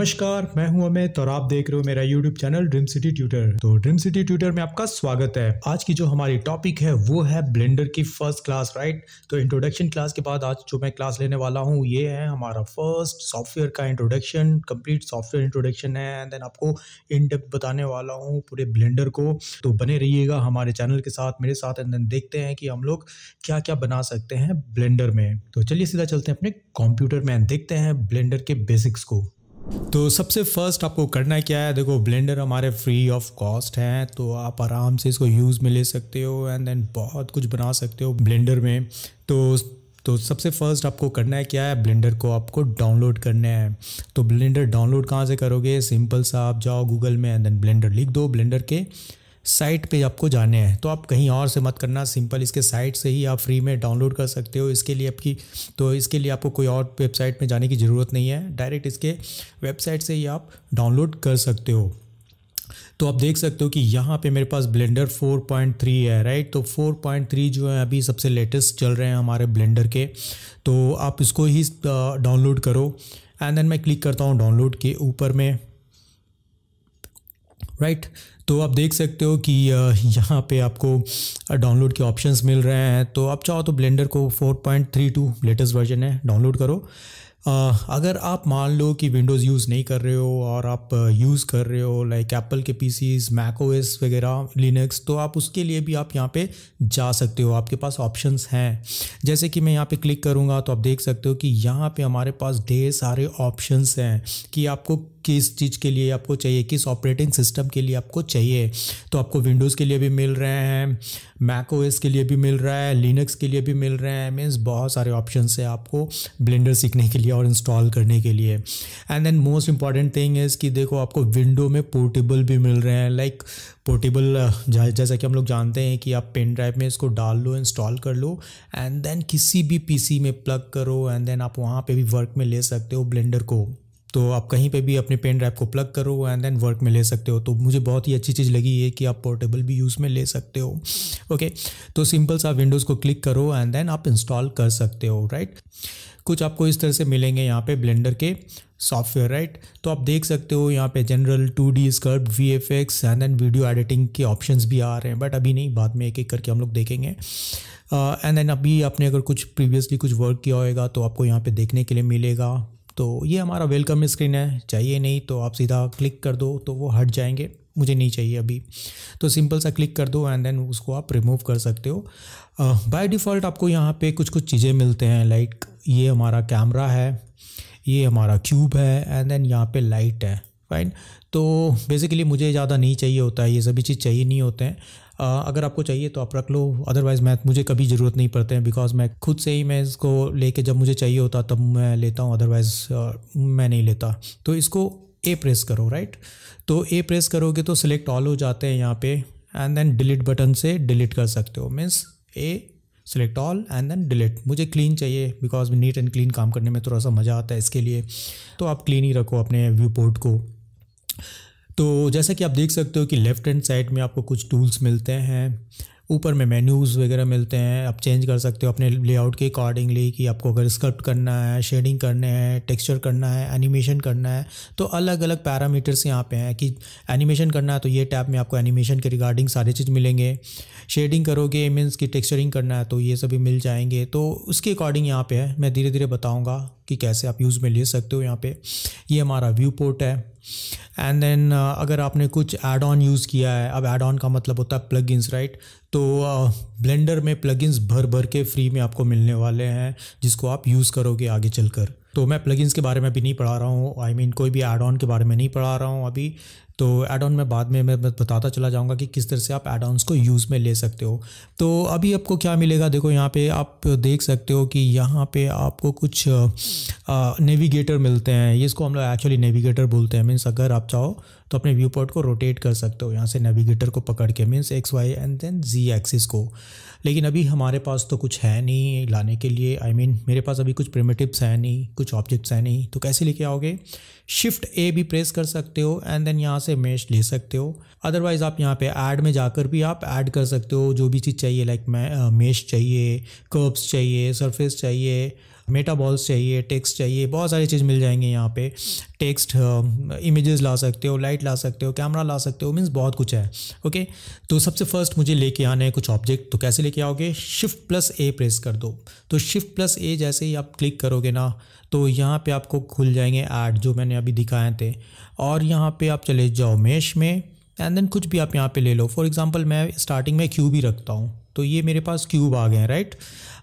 नमस्कार मैं हूं अमित और आप देख रहे हो मेरा YouTube channel dream city tutor तो ड्रीम सिटी ट्यूटर में आपका स्वागत है आज की जो हमारी टॉपिक है वो है ब्लेंडर की फर्स्ट क्लास राइट तो इंट्रोडक्शन क्लास के बाद आज जो मैं क्लास लेने वाला हूँ ये है हमारा फर्स्ट सॉफ्टवेयर का इंट्रोडक्शन कम्प्लीट सॉफ्टवेयर इंट्रोडक्शन है एंड देन आपको इन डेप्थ बताने वाला हूँ पूरे ब्लेंडर को तो बने रहिएगा हमारे चैनल के साथ मेरे साथ एंड देन देखते हैं कि हम लोग क्या क्या बना सकते हैं ब्लेंडर में तो चलिए सीधा चलते हैं अपने कंप्यूटर में देखते हैं ब्लेंडर के बेसिक्स को तो सबसे फर्स्ट आपको करना क्या है देखो ब्लेंडर हमारे फ्री ऑफ कॉस्ट हैं तो आप आराम से इसको यूज़ में ले सकते हो एंड देन बहुत कुछ बना सकते हो ब्लेंडर में तो तो सबसे फर्स्ट आपको करना है क्या है ब्लेंडर को आपको डाउनलोड करना है तो ब्लेंडर डाउनलोड कहाँ से करोगे सिंपल सा आप जाओ गूगल में एंड देन ब्लेंडर लिख दो ब्लेंडर के साइट पे आपको जाने हैं तो आप कहीं और से मत करना सिंपल इसके साइट से ही आप फ्री में डाउनलोड कर सकते हो इसके लिए आपकी तो इसके लिए आपको कोई और वेबसाइट में जाने की ज़रूरत नहीं है डायरेक्ट इसके वेबसाइट से ही आप डाउनलोड कर सकते हो तो आप देख सकते हो कि यहाँ पे मेरे पास ब्लेंडर 4.3 है राइट तो 4.3 जो है अभी सबसे लेटेस्ट चल रहे हैं हमारे ब्लेंडर के तो आप इसको ही डाउनलोड करो एंड देन मैं क्लिक करता हूँ डाउनलोड के ऊपर में राइट right? तो आप देख सकते हो कि यहाँ पे आपको डाउनलोड के ऑप्शंस मिल रहे हैं तो आप चाहो तो ब्लेंडर को 4.32 लेटेस्ट वर्जन है डाउनलोड करो अगर आप मान लो कि विंडोज़ यूज़ नहीं कर रहे हो और आप यूज़ कर रहे हो लाइक एप्पल के पीसीज मैक ओएस वगैरह लिनक्स तो आप उसके लिए भी आप यहाँ पे जा सकते हो आपके पास ऑप्शंस हैं जैसे कि मैं यहाँ पे क्लिक करूँगा तो आप देख सकते हो कि यहाँ पे हमारे पास ढेर सारे ऑप्शंस हैं कि आपको किस चीज़ के लिए आपको चाहिए किस ऑपरेटिंग सिस्टम के लिए आपको चाहिए तो आपको विंडोज़ के लिए भी मिल रहे हैं मैक ओएस के लिए भी मिल रहा है लिनक्स के लिए भी मिल रहे हैं मीन्स बहुत सारे ऑप्शन है आपको ब्लेंडर सीखने के लिए और इंस्टॉल करने के लिए and then most important thing is कि देखो आपको विंडो में पोर्टेबल भी मिल रहे हैं लाइक पोर्टेबल जैसा कि हम लोग जानते हैं कि आप पेन ड्राइव में इसको डाल लो इंस्टॉल कर लो एंड देन किसी भी पीसी में प्लग करो एंड देन आप वहाँ पे भी वर्क में ले सकते हो ब्लेंडर को तो आप कहीं पे भी अपने पेन ड्राइव को प्लग करो एंड देन वर्क में ले सकते हो तो मुझे बहुत ही अच्छी चीज़ लगी ये कि आप पोर्टेबल भी यूज़ में ले सकते हो ओके तो सिंपल सा विंडोज़ को क्लिक करो एंड देन आप इंस्टॉल कर सकते हो राइट कुछ आपको इस तरह से मिलेंगे यहाँ पे ब्लेंडर के सॉफ्टवेयर राइट तो आप देख सकते हो यहाँ पे general two D scrub V F X and then video editing के ऑप्शंस भी आ रहे हैं बट अभी नहीं बाद में एक एक करके हम लोग देखेंगे एंड uh, देन अभी आपने अगर कुछ प्रीवियसली कुछ वर्क किया होगा तो आपको यहाँ पे देखने के लिए मिलेगा तो ये हमारा वेलकम स्क्रीन है चाहिए नहीं तो आप सीधा क्लिक कर दो तो वो हट जाएंगे मुझे नहीं चाहिए अभी तो सिंपल सा क्लिक कर दो एंड देन उसको आप रिमूव कर सकते हो बाय uh, डिफ़ॉल्ट आपको यहाँ पे कुछ कुछ चीज़ें मिलते हैं लाइक ये हमारा कैमरा है ये हमारा क्यूब है एंड देन यहाँ पे लाइट है फाइन तो बेसिकली मुझे ज़्यादा नहीं चाहिए होता है ये सभी चीज़ चाहिए नहीं होते हैं अगर आपको चाहिए तो आप रख लो अदरवाइज़ मैं मुझे कभी ज़रूरत नहीं पड़ते हैं बिकॉज मैं खुद से ही मैं इसको लेके जब मुझे चाहिए होता तब मैं लेता हूँ अदरवाइज़ मैं नहीं लेता तो इसको ए प्रेस करो राइट तो ए प्रेस करोगे तो सिलेक्ट ऑल हो जाते हैं यहाँ पे एंड देन डिलीट बटन से डिलीट कर सकते हो means A select all and then delete मुझे क्लीन चाहिए बिकॉज नीट एंड क्लीन काम करने में थोड़ा सा मज़ा आता है इसके लिए तो आप क्लीन ही रखो अपने व्यू पोर्ट को तो जैसा कि आप देख सकते हो कि लेफ़्ट हैंड साइड में आपको कुछ टूल्स मिलते हैं ऊपर में मेन्यूज़ वगैरह मिलते हैं आप चेंज कर सकते हो अपने लेआउट के अकॉर्डिंगली कि आपको अगर स्क्रप्ट करना है शेडिंग करना है टेक्सचर करना है एनिमेशन करना है तो अलग अलग पैरामीटर्स यहाँ पे हैं कि एनिमेशन करना है तो ये टैब में आपको एनिमेशन के रिगार्डिंग सारे चीज़ मिलेंगे शेडिंग करोगे मीन्स कि टेक्स्चरिंग करना है तो ये सभी मिल जाएंगे तो उसके अकॉर्डिंग यहाँ पर है मैं धीरे धीरे बताऊँगा कि कैसे आप यूज़ में ले सकते हो यहाँ पर ये हमारा व्यू पोर्ट है एंड देन uh, अगर आपने कुछ एड ऑन यूज़ किया है अब एड ऑन का मतलब होता है प्लग राइट तो ब्लेंडर uh, में प्लग भर भर के फ्री में आपको मिलने वाले हैं जिसको आप यूज़ करोगे आगे चलकर तो मैं प्लगइन्स के बारे में भी नहीं पढ़ा रहा हूँ आई I मीन mean, कोई भी एड ऑन के बारे में नहीं पढ़ा रहा हूँ अभी तो एड ऑन में बाद में मैं बताता चला जाऊँगा कि किस तरह से आप एड ऑन्स को यूज़ में ले सकते हो तो अभी आपको क्या मिलेगा देखो यहाँ पे आप देख सकते हो कि यहाँ पे आपको कुछ नेविगेटर मिलते हैं इसको हम लोग एक्चुअली नेविगेटर बोलते हैं मीन्स अगर आप चाहो तो अपने व्यू पॉइंट को रोटेट कर सकते हो यहाँ से नेविगेटर को पकड़ के means X Y and then Z axis को लेकिन अभी हमारे पास तो कुछ है नहीं लाने के लिए आई I मीन mean, मेरे पास अभी कुछ प्रिमेटिव्स हैं नहीं कुछ ऑब्जेक्ट्स हैं नहीं तो कैसे लेके आओगे शिफ्ट ए भी प्रेस कर सकते हो एंड देन यहाँ से से मेश ले सकते हो अदरवाइज़ आप यहाँ पे ऐड में जाकर भी आप ऐड कर सकते हो जो भी चीज़ चाहिए लाइक मैं मेश चाहिए कर्ब्स चाहिए सरफेस चाहिए मेटाबॉल्स चाहिए टेक्स्ट चाहिए बहुत सारी चीज़ मिल जाएंगे यहाँ पे टेक्स्ट इमेजेस um, ला सकते हो लाइट ला सकते हो कैमरा ला सकते हो मीन्स बहुत कुछ है ओके तो सबसे फर्स्ट मुझे लेके आना है कुछ ऑब्जेक्ट तो कैसे लेके आओगे शिफ्ट प्लस ए प्रेस कर दो तो शिफ्ट प्लस ए जैसे ही आप क्लिक करोगे ना तो यहाँ पे आपको खुल जाएंगे ऐड जो मैंने अभी दिखाए थे और यहाँ पे आप चले जाओ मेश में एंड देन कुछ भी आप यहाँ पे ले लो फॉर एग्जांपल मैं स्टार्टिंग में क्यू भी रखता हूँ तो ये मेरे पास क्यूब आ गए हैं राइट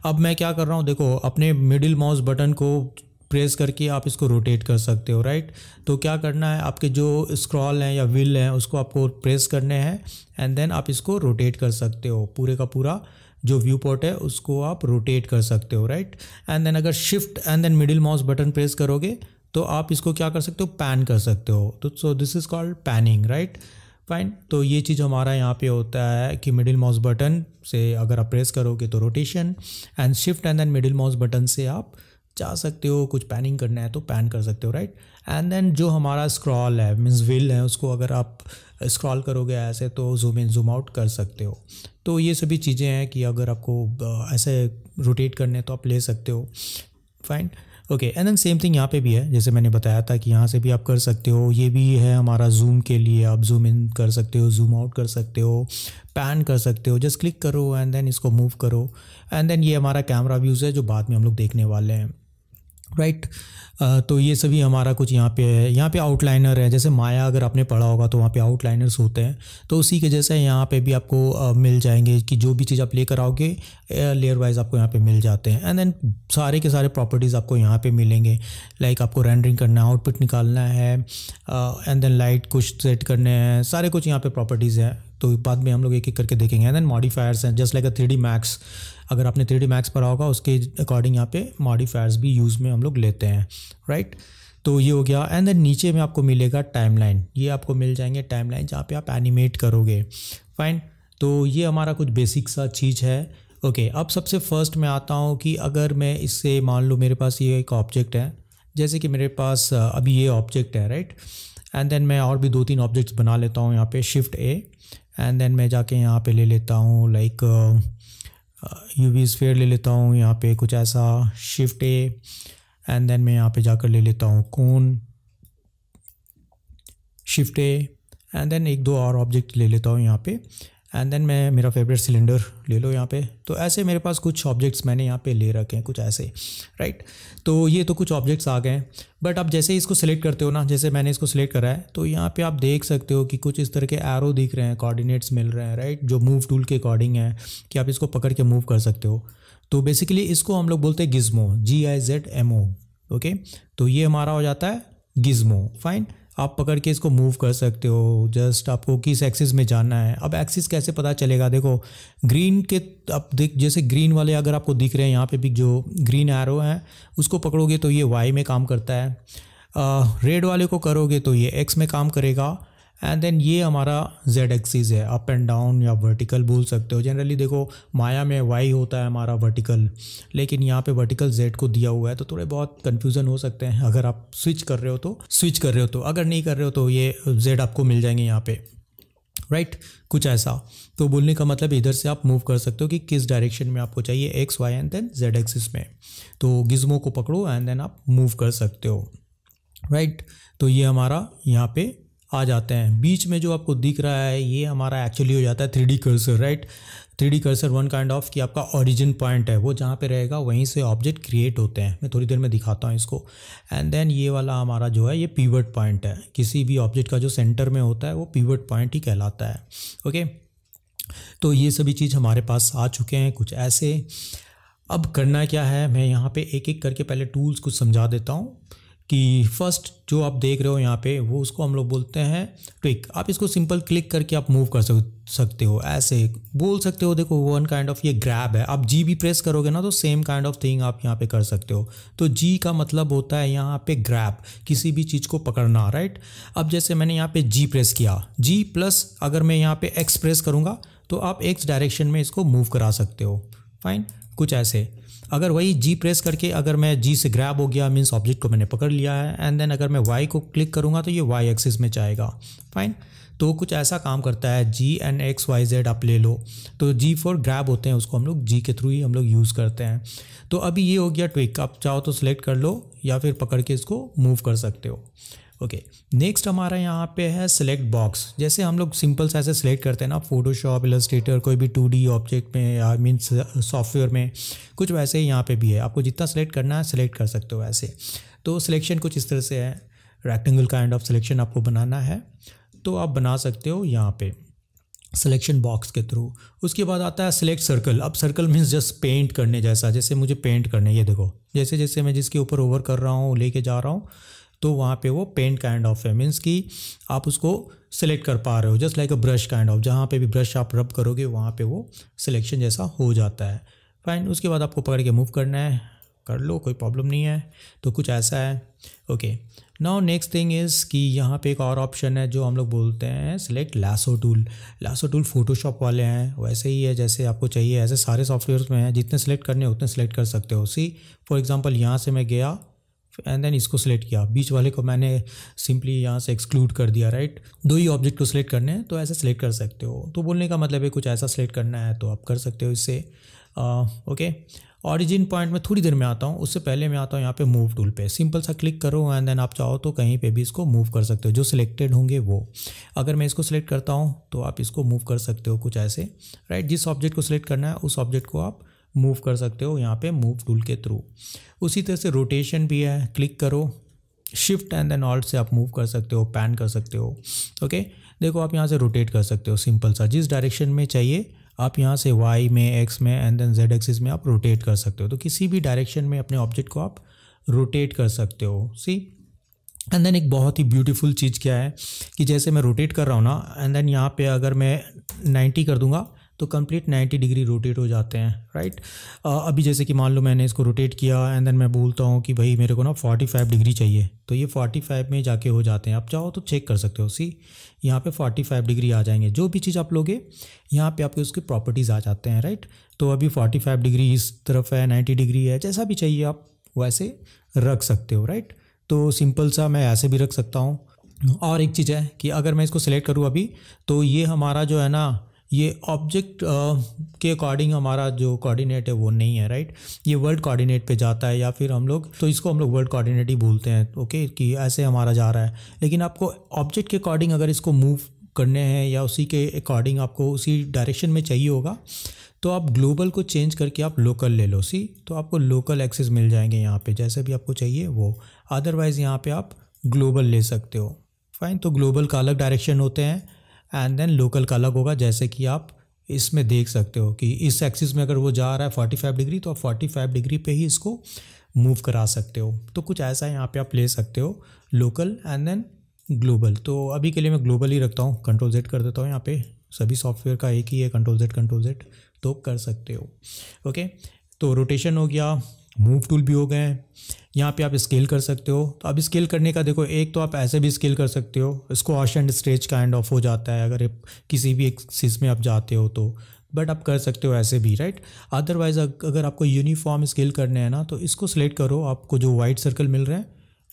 अब मैं क्या कर रहा हूँ देखो अपने मिडिल माउस बटन को प्रेस करके आप इसको रोटेट कर सकते हो राइट तो क्या करना है आपके जो स्क्रॉल हैं या व्हील हैं उसको आपको प्रेस करने हैं एंड देन आप इसको रोटेट कर सकते हो पूरे का पूरा जो व्यू पोर्ट है उसको आप रोटेट कर सकते हो राइट एंड देन अगर shift and then middle mouse button press करोगे तो आप इसको क्या कर सकते हो पैन कर सकते हो तो so this is called panning right fine तो ये चीज़ हमारा यहाँ पे होता है कि मिडिल माउस बटन से अगर आप प्रेस करोगे तो rotation and shift and then middle mouse button से आप जा सकते हो कुछ पैनिंग करना है तो पैन कर सकते हो राइट एंड देन जो हमारा स्क्रॉल है मीन्स विल है उसको अगर आप स्क्रॉल करोगे ऐसे तो जूम इन जूम आउट कर सकते हो तो ये सभी चीज़ें हैं कि अगर आपको ऐसे रोटेट करने तो आप ले सकते हो fine okay and then same thing यहाँ पे भी है जैसे मैंने बताया था कि यहाँ से भी आप कर सकते हो ये भी है हमारा जूम के लिए आप जूम इन कर सकते हो जूम आउट कर सकते हो पैन कर सकते हो जस्ट क्लिक करो एंड देन इसको मूव करो एंड देन ये हमारा कैमरा व्यूज़ है जो बाद में हम लोग देखने वाले हैं राइट right? तो ये सभी हमारा कुछ यहाँ पे है यहाँ पे आउटलाइनर है जैसे माया अगर आपने पढ़ा होगा तो वहाँ पे आउटलाइनर्स होते हैं तो उसी के जैसे यहाँ पे भी आपको मिल जाएंगे कि जो भी चीज़ आप लेकर आओगे लेयर वाइज आपको यहाँ पे मिल जाते हैं एंड देन सारे के सारे प्रॉपर्टीज़ आपको यहाँ पे मिलेंगे लाइक आपको रेंडरिंग करना है आउटपुट निकालना है एंड देन लाइट कुछ सेट करने हैं सारे कुछ यहाँ पर प्रॉपर्टीज़ हैं तो बाद में हम लोग एक एक करके देखेंगे एंड देन मॉडिफायर्स हैं just like a three max अगर आपने थ्री डी मैक्स पढ़ा होगा उसके अकॉर्डिंग यहाँ पे मॉडिफायर्स भी यूज़ में हम लोग लेते हैं राइट तो ये हो गया एंड देन नीचे में आपको मिलेगा टाइमलाइन ये आपको मिल जाएंगे टाइमलाइन जहाँ पे आप एनिमेट करोगे फाइन तो ये हमारा कुछ बेसिक सा चीज़ है ओके okay, अब सबसे फर्स्ट मैं आता हूँ कि अगर मैं इससे मान लो मेरे पास ये एक ऑब्जेक्ट है जैसे कि मेरे पास अभी ये ऑब्जेक्ट है राइट एंड देन मैं और भी दो तीन ऑब्जेक्ट्स बना लेता हूँ यहाँ पे शिफ्ट ए एंड देन मैं जाके यहाँ पे ले लेता हूँ लाइक यू वी स्फेयर ले लेता हूँ यहाँ पे कुछ ऐसा शिफ्ट ए एंड देन मैं यहाँ पे जाकर ले लेता हूँ कौन शिफ्ट ए एंड देन एक दो और ऑब्जेक्ट ले लेता हूँ यहाँ पे एंड देन मैं मेरा फेवरेट सिलेंडर ले लो यहाँ पे तो ऐसे मेरे पास कुछ ऑब्जेक्ट्स मैंने यहाँ पे ले रखे हैं कुछ ऐसे राइट तो ये तो कुछ ऑब्जेक्ट्स आ गए हैं बट आप जैसे इसको सिलेक्ट करते हो ना जैसे मैंने इसको सेलेक्ट करा है तो यहाँ पे आप देख सकते हो कि कुछ इस तरह के एरो दिख रहे हैं कोऑर्डिनेट्स मिल रहे हैं राइट जो मूव टूल के अकॉर्डिंग है कि आप इसको पकड़ के मूव कर सकते हो तो बेसिकली इसको हम लोग बोलते हैं gizmo G I Z M O okay तो ये हमारा हो जाता है गिज्मो फाइन आप पकड़ के इसको मूव कर सकते हो जस्ट आपको किस एक्सिस में जाना है अब एक्सिस कैसे पता चलेगा देखो ग्रीन के अब देख जैसे ग्रीन वाले अगर आपको दिख रहे हैं यहाँ पे भी जो ग्रीन एरो है उसको पकड़ोगे तो ये वाई में काम करता है रेड वाले को करोगे तो ये एक्स में काम करेगा एंड देन ये हमारा जेड एक्सिस है अप एंड डाउन या वर्टिकल बोल सकते हो जनरली देखो माया में वाई होता है हमारा वर्टिकल लेकिन यहाँ पे वर्टिकल जेड को दिया हुआ है तो थोड़े बहुत कन्फ्यूज़न हो सकते हैं अगर आप स्विच कर रहे हो तो स्विच कर रहे हो तो अगर नहीं कर रहे हो तो ये जेड आपको मिल जाएंगे यहाँ पे राइट right? कुछ ऐसा तो बोलने का मतलब इधर से आप मूव कर सकते हो कि किस डायरेक्शन में आपको चाहिए X Y and then Z axis में तो गिज्मो को पकड़ो एंड देन आप मूव कर सकते हो राइट right? तो ये हमारा यहाँ पे आ जाते हैं बीच में जो आपको दिख रहा है ये हमारा एक्चुअली हो जाता है three D cursor right three D cursor one kind of कि आपका ऑरिजिन पॉइंट है वो जहाँ पे रहेगा वहीं से ऑब्जेक्ट क्रिएट होते हैं मैं थोड़ी देर में दिखाता हूँ इसको एंड देन ये वाला हमारा जो है ये पीवर्ट पॉइंट है किसी भी ऑब्जेक्ट का जो सेंटर में होता है वो पीवर्ट पॉइंट ही कहलाता है ओके तो ये सभी चीज़ हमारे पास आ चुके हैं कुछ ऐसे अब करना क्या है मैं यहाँ पर एक एक करके पहले टूल्स कुछ समझा देता हूँ कि फर्स्ट जो आप देख रहे हो यहाँ पे वो उसको हम लोग बोलते हैं ट्विक आप इसको सिंपल क्लिक करके आप मूव कर सकते हो ऐसे बोल सकते हो देखो वन काइंड ऑफ ये ग्रैब है आप जी भी प्रेस करोगे ना तो सेम काइंड ऑफ थिंग आप यहाँ पे कर सकते हो तो जी का मतलब होता है यहाँ पे ग्रैप किसी भी चीज़ को पकड़ना राइट अब जैसे मैंने यहाँ पे जी प्रेस किया जी प्लस अगर मैं यहाँ पे एक्स प्रेस करूँगा तो आप एक्स डायरेक्शन में इसको मूव करा सकते हो फाइन कुछ ऐसे अगर वही जी प्रेस करके अगर मैं जी से ग्रैब हो गया मीन्स ऑब्जेक्ट को मैंने पकड़ लिया है एंड देन अगर मैं वाई को क्लिक करूँगा तो ये वाई एक्सिस में जाएगा फाइन तो कुछ ऐसा काम करता है G and X Y Z आप ले लो तो जी फॉर ग्रैब होते हैं उसको हम लोग जी के थ्रू ही हम लोग यूज़ करते हैं तो अभी ये हो गया ट्विक आप चाहो तो सिलेक्ट कर लो या फिर पकड़ के इसको मूव कर सकते हो ओके नेक्स्ट हमारा यहाँ पे है सिलेक्ट बॉक्स जैसे हम लोग सिंपल से ऐसे सिलेक्ट करते हैं ना फोटोशॉप इलस्ट्रेटर कोई भी टू ऑब्जेक्ट में आई मीन सॉफ्टवेयर में कुछ वैसे ही यहाँ पे भी है आपको जितना सेलेक्ट करना है सिलेक्ट कर सकते हो वैसे तो सिलेक्शन कुछ इस तरह से है रेक्टेंगल काइंड ऑफ सिलेक्शन आपको बनाना है तो आप बना सकते हो यहाँ पे सिलेक्शन बॉक्स के थ्रू उसके बाद आता है सिलेक्ट सर्कल अब सर्कल मीन्स जस्ट पेंट करने जैसा जैसे मुझे पेंट करने ये देखो जैसे जैसे मैं जिसके ऊपर ओवर कर रहा हूँ लेके जा रहा हूँ तो वहाँ पे वो पेंट काइंड ऑफ है मीन्स कि आप उसको सेलेक्ट कर पा रहे हो just like a brush kind of जहाँ पे भी ब्रश आप रब करोगे वहाँ पे वो सिलेक्शन जैसा हो जाता है फाइन उसके बाद आपको पकड़ के मूव करना है कर लो कोई प्रॉब्लम नहीं है तो कुछ ऐसा है okay now next thing is कि यहाँ पे एक और ऑप्शन है जो हम लोग बोलते हैं select lasso tool lasso tool Photoshop वाले हैं वैसे ही है जैसे आपको चाहिए ऐसे सारे सॉफ्टवेयर में हैं जितने सेलेक्ट करने हैं उतने सेलेक्ट कर सकते हो सी फॉर एग्जांपल यहाँ से मैं गया एंड देन इसको सिलेक्ट किया बीच वाले को मैंने सिंपली यहाँ से एक्सक्लूड कर दिया राइट दो ही ऑब्जेक्ट को सिलेक्ट करने हैं तो ऐसे सिलेक्ट कर सकते हो तो बोलने का मतलब है कुछ ऐसा सिलेक्ट करना है तो आप कर सकते हो इससे ओके ऑरिजिन पॉइंट में थोड़ी देर में आता हूँ उससे पहले मैं आता हूँ यहाँ पे मूव टूल पे सिंपल सा क्लिक करो एंड देन आप चाहो तो कहीं पे भी इसको मूव कर सकते हो जो सिलेक्टेड होंगे वो अगर मैं इसको सिलेक्ट करता हूँ तो आप इसको मूव कर सकते हो कुछ ऐसे राइट जिस ऑब्जेक्ट को सिलेक्ट करना है उस ऑब्जेक्ट को आप मूव कर सकते हो यहाँ पे मूव टूल के थ्रू उसी तरह से रोटेशन भी है क्लिक करो शिफ्ट एंड देन ऑल्ट से आप मूव कर सकते हो पैन कर सकते हो ओके देखो आप यहाँ से रोटेट कर सकते हो सिंपल सा जिस डायरेक्शन में चाहिए आप यहाँ से वाई में एक्स में एंड देन जेड एक्सिस में आप रोटेट कर सकते हो तो किसी भी डायरेक्शन में अपने ऑब्जेक्ट को आप रोटेट कर सकते हो सी एंड देन एक बहुत ही ब्यूटीफुल चीज़ क्या है कि जैसे मैं रोटेट कर रहा हूँ ना एंड देन यहाँ पे अगर मैं 90 कर दूंगा तो कंप्लीट 90 डिग्री रोटेट हो जाते हैं राइट अभी जैसे कि मान लो मैंने इसको रोटेट किया एंड देन मैं बोलता हूँ कि भाई मेरे को ना 45 डिग्री चाहिए तो ये 45 में जाके हो जाते हैं आप चाहो तो चेक कर सकते हो सी यहाँ पे 45 डिग्री आ जाएंगे जो भी चीज़ आप लोगे यहाँ पे आपके उसके प्रॉपर्टीज़ आ जाते हैं राइट तो अभी फोर्टी डिग्री इस तरफ है नाइन्टी डिग्री है जैसा भी चाहिए आप वैसे रख सकते हो राइट तो सिंपल सा मैं ऐसे भी रख सकता हूँ और एक चीज़ है कि अगर मैं इसको सिलेक्ट करूँ अभी तो ये हमारा जो है ना ये ऑब्जेक्ट के अकॉर्डिंग हमारा जो कोऑर्डिनेट है वो नहीं है राइट ये वर्ल्ड कोऑर्डिनेट पे जाता है या फिर हम लोग तो इसको हम लोग वर्ल्ड कोऑर्डिनेट ही बोलते हैं ओके कि ऐसे हमारा जा रहा है लेकिन आपको ऑब्जेक्ट के अकॉर्डिंग अगर इसको मूव करने हैं या उसी के अकॉर्डिंग आपको उसी डायरेक्शन में चाहिए होगा तो आप ग्लोबल को चेंज करके आप लोकल ले लो सी तो आपको लोकल एक्सेस मिल जाएंगे यहाँ पे जैसे भी आपको चाहिए वो अदरवाइज़ यहाँ पे आप ग्लोबल ले सकते हो फाइन तो ग्लोबल का अलग डायरेक्शन होते हैं एंड देन लोकल का अलग होगा जैसे कि आप इसमें देख सकते हो कि इस एक्सिस में अगर वो जा रहा है 45 डिग्री तो आप 45 डिग्री पे ही इसको मूव करा सकते हो तो कुछ ऐसा यहाँ पे आप ले सकते हो लोकल एंड देन ग्लोबल तो अभी के लिए मैं ग्लोबल ही रखता हूँ कंट्रोल जेड कर देता हूँ यहाँ पे सभी सॉफ्टवेयर का एक ही है कंट्रोल जेड कंट्रोल जेड तो कर सकते हो ओके तो रोटेशन हो गया मूव टूल भी हो गए हैं यहाँ पे आप स्केल कर सकते हो तो अब स्केल करने का देखो एक तो आप ऐसे भी स्केल कर सकते हो इसको ऑश एंड स्ट्रेच काइंड ऑफ हो जाता है अगर किसी भी एक चीज़ में आप जाते हो तो बट आप कर सकते हो ऐसे भी राइट अदरवाइज़ अगर आपको यूनिफॉर्म स्केल करने हैं ना तो इसको सेलेक्ट करो आपको जो वाइट सर्कल मिल रहे हैं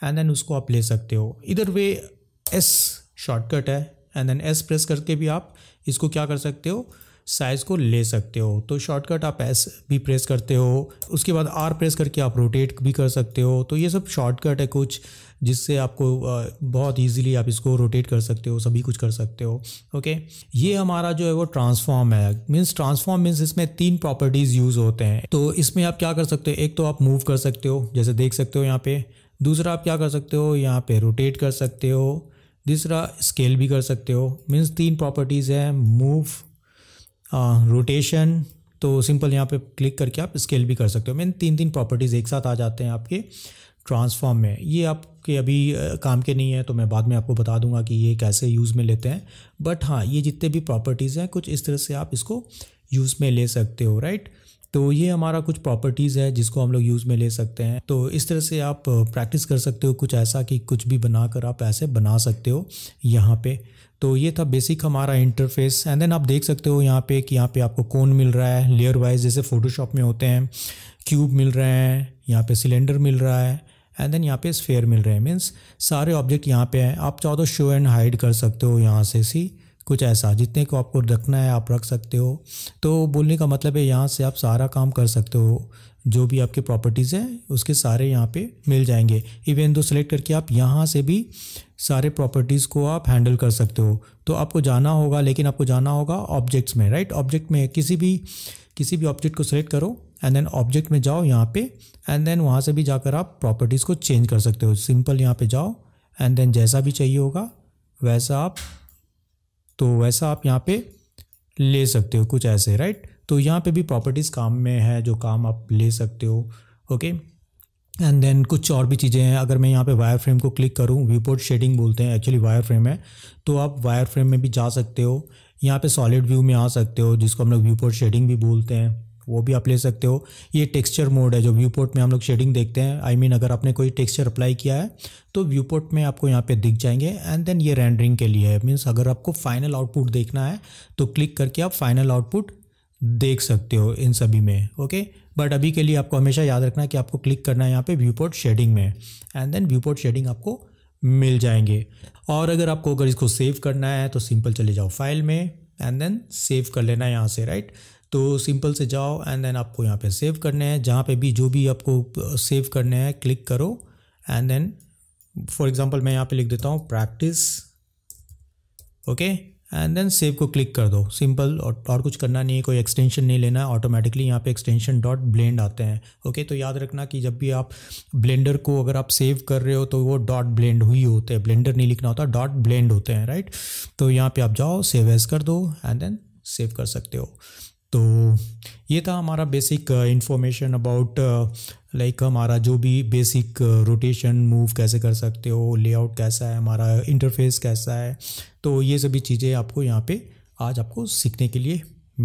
एंड देन उसको आप ले सकते हो इधर वे एस शॉर्टकट है एंड देन एस प्रेस करके भी आप इसको क्या कर सकते हो साइज़ को ले सकते हो तो शॉर्टकट आप एस भी प्रेस करते हो उसके बाद आर प्रेस करके आप रोटेट भी कर सकते हो तो ये सब शॉर्टकट है कुछ जिससे आपको बहुत इजीली आप इसको रोटेट कर सकते हो सभी कुछ कर सकते हो ओके ये हमारा जो है वो ट्रांसफॉर्म है मीन्स ट्रांसफॉर्म मीन्स इसमें तीन प्रॉपर्टीज़ यूज़ होते हैं तो इसमें आप क्या कर सकते हो एक तो आप मूव कर सकते हो जैसे देख सकते हो यहाँ पे दूसरा आप क्या कर सकते हो यहाँ पे रोटेट कर सकते हो तीसरा स्केल भी कर सकते हो मीन्स तीन प्रॉपर्टीज़ हैं मूव रोटेशन uh, तो सिंपल यहाँ पे क्लिक करके आप स्केल भी कर सकते हो मैंने तीन तीन प्रॉपर्टीज़ एक साथ आ जाते हैं आपके ट्रांसफॉर्म में ये आपके अभी uh, काम के नहीं है तो मैं बाद में आपको बता दूंगा कि ये कैसे यूज़ में लेते हैं बट हाँ ये जितने भी प्रॉपर्टीज़ हैं कुछ इस तरह से आप इसको यूज़ में ले सकते हो राइट तो ये हमारा कुछ प्रॉपर्टीज़ है जिसको हम लोग यूज़ में ले सकते हैं तो इस तरह से आप प्रैक्टिस uh, कर सकते हो कुछ ऐसा कि कुछ भी बना कर आप ऐसे बना सकते हो यहाँ पे तो ये था बेसिक हमारा इंटरफेस एंड देन आप देख सकते हो यहाँ पे कि यहाँ पे आपको कौन मिल रहा है लेयर वाइज जैसे फोटोशॉप में होते हैं क्यूब मिल रहे हैं यहाँ पे सिलेंडर मिल रहा है एंड देन यहाँ पे स्फेयर मिल रहे हैं मीन्स सारे ऑब्जेक्ट यहाँ पे हैं आप चाहो तो शो एंड हाइड कर सकते हो यहाँ से सी कुछ ऐसा जितने को आपको रखना है आप रख सकते हो तो बोलने का मतलब है यहाँ से आप सारा काम कर सकते हो जो भी आपके प्रॉपर्टीज़ हैं उसके सारे यहाँ पे मिल जाएंगे इवन दो सेलेक्ट करके आप यहाँ से भी सारे प्रॉपर्टीज़ को आप हैंडल कर सकते हो तो आपको जाना होगा लेकिन आपको जाना होगा ऑब्जेक्ट्स में राइट ऑब्जेक्ट में किसी भी किसी भी ऑब्जेक्ट को सिलेक्ट करो एंड देन ऑब्जेक्ट में जाओ यहाँ पे एंड देन वहाँ से भी जाकर आप प्रॉपर्टीज़ को चेंज कर सकते हो सिंपल यहाँ पे जाओ एंड देन जैसा भी चाहिए होगा वैसा आप तो वैसा आप यहाँ पे ले सकते हो कुछ ऐसे राइट तो यहाँ पे भी प्रॉपर्टीज़ काम में है जो काम आप ले सकते हो ओके एंड देन कुछ और भी चीज़ें हैं अगर मैं यहाँ पे वायर फ्रेम को क्लिक करूँ व्यूपोर्ट शेडिंग बोलते हैं एक्चुअली वायर फ्रेम है तो आप वायर फ्रेम में भी जा सकते हो यहाँ पे सॉलिड व्यू में आ सकते हो जिसको हम लोग व्यूपोर्ट शेडिंग भी बोलते हैं वो भी आप ले सकते हो ये टेक्सचर मोड है जो व्यूपोर्ट में हम लोग शेडिंग देखते हैं आई I मीन mean, अगर आपने कोई टेक्सचर अप्लाई किया है तो व्यूपोर्ट में आपको यहाँ पे दिख जाएंगे एंड देन ये रेंडरिंग के लिए है मीन्स अगर आपको फाइनल आउटपुट देखना है तो क्लिक करके आप फाइनल आउटपुट देख सकते हो इन सभी में ओके बट अभी के लिए आपको हमेशा याद रखना है कि आपको क्लिक करना है यहाँ पे व्यूपोर्ट शेडिंग में एंड देन व्यूपोर्ट शेडिंग आपको मिल जाएंगे और अगर आपको अगर इसको सेव करना है तो सिंपल चले जाओ फाइल में एंड देन सेव कर लेना है यहाँ से राइट तो सिंपल से जाओ एंड देन आपको यहाँ पे सेव करने हैं जहाँ पे भी जो भी आपको सेव करने हैं क्लिक करो एंड देन फॉर एग्जांपल मैं यहाँ पे लिख देता हूँ practice okay and then save को क्लिक कर दो सिंपल और, और कुछ करना नहीं है कोई एक्सटेंशन नहीं लेना है ऑटोमेटिकली यहाँ पे एक्सटेंशन डॉट ब्लेंड आते हैं ओके तो याद रखना कि जब भी आप ब्लेंडर को अगर आप सेव कर रहे हो तो वो डॉट ब्लेंड हुई होते हैं ब्लेंडर नहीं लिखना होता डॉट ब्लेंड होते हैं राइट तो यहाँ पर आप जाओ सेव एज कर दो एंड देन सेव कर सकते हो तो ये था हमारा बेसिक इन्फॉर्मेशन अबाउट लाइक हमारा जो भी बेसिक रोटेशन मूव कैसे कर सकते हो लेआउट कैसा है हमारा इंटरफेस कैसा है तो ये सभी चीज़ें आपको यहाँ पे आज आपको सीखने के लिए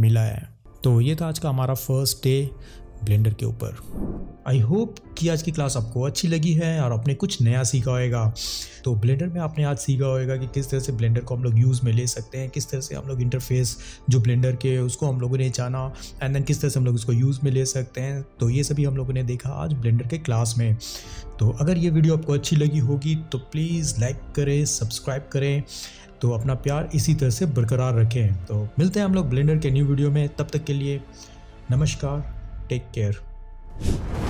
मिला है तो ये था आज का हमारा फर्स्ट डे ब्लेंडर के ऊपर आई होप कि आज की क्लास आपको अच्छी लगी है और आपने कुछ नया सीखा होगा तो ब्लेंडर में आपने आज सीखा होगा कि किस तरह से ब्लेंडर को हम लोग यूज़ में ले सकते हैं किस तरह से हम लोग इंटरफेस जो ब्लेंडर के उसको हम लोगों ने जाना एंड देन किस तरह से हम लोग उसको यूज़ में ले सकते हैं तो ये सभी हम लोगों ने देखा आज ब्लेंडर के क्लास में तो अगर ये वीडियो आपको अच्छी लगी होगी तो प्लीज़ लाइक करें सब्सक्राइब करें तो अपना प्यार इसी तरह से बरकरार रखें तो मिलते हैं हम लोग ब्लेंडर के न्यू वीडियो में तब तक के लिए नमस्कार Take care.